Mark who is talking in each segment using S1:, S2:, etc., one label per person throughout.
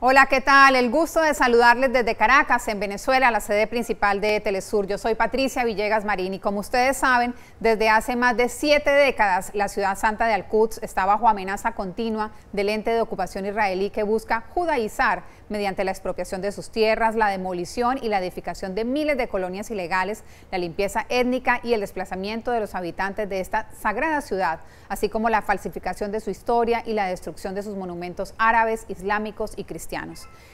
S1: Hola, ¿qué tal? El gusto de saludarles desde Caracas, en Venezuela, la sede principal de Telesur. Yo soy Patricia Villegas Marín y como ustedes saben, desde hace más de siete décadas la ciudad santa de Al-Quds está bajo amenaza continua del ente de ocupación israelí que busca judaizar mediante la expropiación de sus tierras, la demolición y la edificación de miles de colonias ilegales, la limpieza étnica y el desplazamiento de los habitantes de esta sagrada ciudad, así como la falsificación de su historia y la destrucción de sus monumentos árabes, islámicos y cristianos.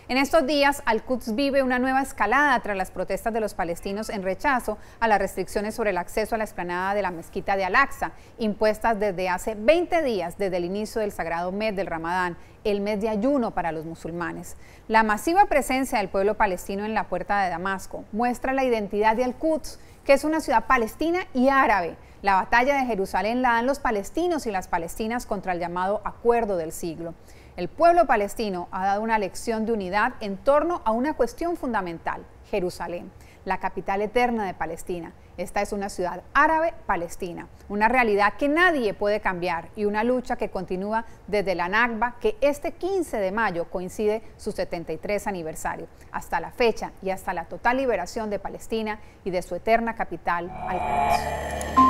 S1: En estos días, Al-Quds vive una nueva escalada tras las protestas de los palestinos en rechazo a las restricciones sobre el acceso a la explanada de la mezquita de Al-Aqsa, impuestas desde hace 20 días desde el inicio del sagrado mes del Ramadán, el mes de ayuno para los musulmanes. La masiva presencia del pueblo palestino en la puerta de Damasco muestra la identidad de Al-Quds, que es una ciudad palestina y árabe la batalla de Jerusalén la dan los palestinos y las palestinas contra el llamado acuerdo del siglo. El pueblo palestino ha dado una lección de unidad en torno a una cuestión fundamental, Jerusalén, la capital eterna de Palestina. Esta es una ciudad árabe palestina, una realidad que nadie puede cambiar y una lucha que continúa desde la Nakba, que este 15 de mayo coincide su 73 aniversario, hasta la fecha y hasta la total liberación de Palestina y de su eterna capital, al -Quds.